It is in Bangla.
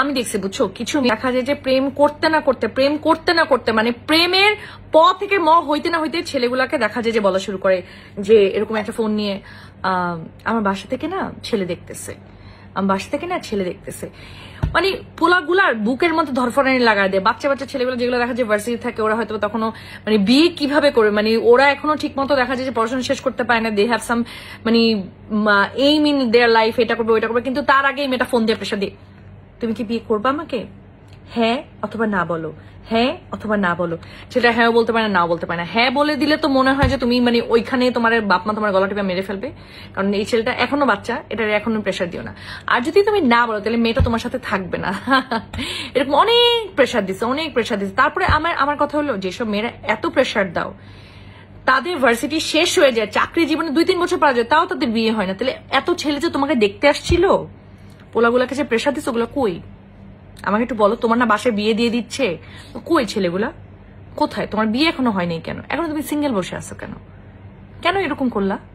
আমি দেখছি বুঝছো কিছু দেখা যায় যে প্রেম করতে না করতে প্রেম করতে না করতে মানে প্রেমের প থেকে ম হইতে না হইতে ছেলেগুলাকে দেখা যায় যে বলা শুরু করে যে এরকম একটা ফোন নিয়ে আমার বাসা থেকে না ছেলে দেখতেছে আমার বাসা থেকে না ছেলে দেখতেছে মানে পোলাগুলার বুকের মতো ধরফরানি লাগা দেয় বাচ্চা বাচ্চা ছেলেগুলো যেগুলো দেখা যায় ভার্সিটি থাকে ওরা হয়তো তখনও মানে বিয়ে কিভাবে করবে মানে ওরা এখনো ঠিক মতো দেখা যায় যে পড়াশোনা শেষ করতে পারে না দে হ্যাভ সাম মানে এই ইন দেয়ার লাইফ এটা করবে ওইটা করবে কিন্তু তার আগে মেয়েটা ফোন দিয়ে প্রেশার দিয়ে তুমি কি বিয়ে করবা আমাকে হ্যাঁ অথবা না বলো হ্যাঁ অথবা না বলো সেটা হ্যাঁ বলতে পারে না না বলতে পারে না হ্যাঁ বলে দিলে তো মনে হয় যে তুমি মানে ওইখানে তোমার বাপ মা তোমার গলা টিপে মেরে ফেলবে কারণ এই ছেলেটা এখনো বাচ্চা এটা এখনো প্রেশার দিও না আর যদি তুমি না বলো তাহলে মেয়েটা তোমার সাথে থাকবে না এরকম অনেক প্রেশার দিছে অনেক প্রেশার দিছে তারপরে আমার আমার কথা হলো যেসব মেয়েরা এত প্রেশার দাও তাদের ভার্সিটি শেষ হয়ে যায় চাকরি জীবনে দুই তিন বছর পাওয়া যায় তাও তাদের বিয়ে হয় না তাহলে এত ছেলে যে তোমাকে দেখতে আসছিল পোলাগুলাকে যে প্রেশার দিচ্ছে ওগুলো কই আমাকে একটু বলো তোমার না বাসে বিয়ে দিয়ে দিচ্ছে কই ছেলেগুলা কোথায় তোমার বিয়ে এখনো হয়নি কেন এখনো তুমি সিঙ্গেল বসে আছো কেন কেন এরকম করলা